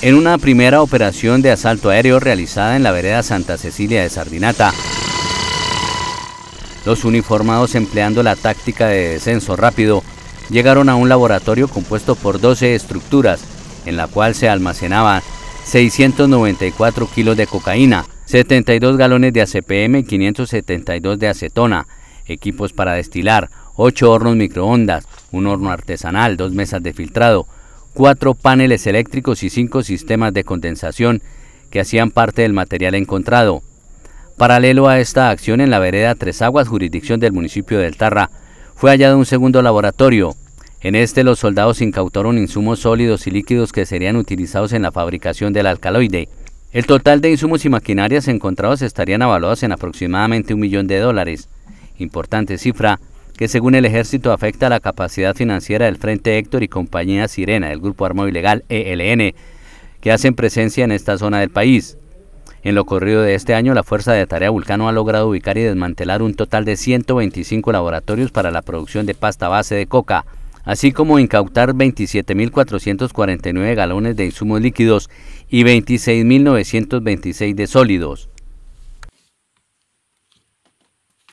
en una primera operación de asalto aéreo realizada en la vereda Santa Cecilia de Sardinata. Los uniformados empleando la táctica de descenso rápido llegaron a un laboratorio compuesto por 12 estructuras en la cual se almacenaban 694 kilos de cocaína, 72 galones de ACPM, 572 de acetona, equipos para destilar, 8 hornos microondas, un horno artesanal, dos mesas de filtrado, cuatro paneles eléctricos y cinco sistemas de condensación que hacían parte del material encontrado. Paralelo a esta acción en la vereda Tres Aguas, jurisdicción del municipio del Tarra, fue hallado un segundo laboratorio. En este los soldados incautaron insumos sólidos y líquidos que serían utilizados en la fabricación del alcaloide. El total de insumos y maquinarias encontrados estarían avalados en aproximadamente un millón de dólares, importante cifra que según el ejército afecta a la capacidad financiera del Frente Héctor y compañía Sirena del grupo armado ilegal ELN, que hacen presencia en esta zona del país. En lo corrido de este año, la Fuerza de Tarea Vulcano ha logrado ubicar y desmantelar un total de 125 laboratorios para la producción de pasta base de coca, así como incautar 27.449 galones de insumos líquidos y 26.926 de sólidos.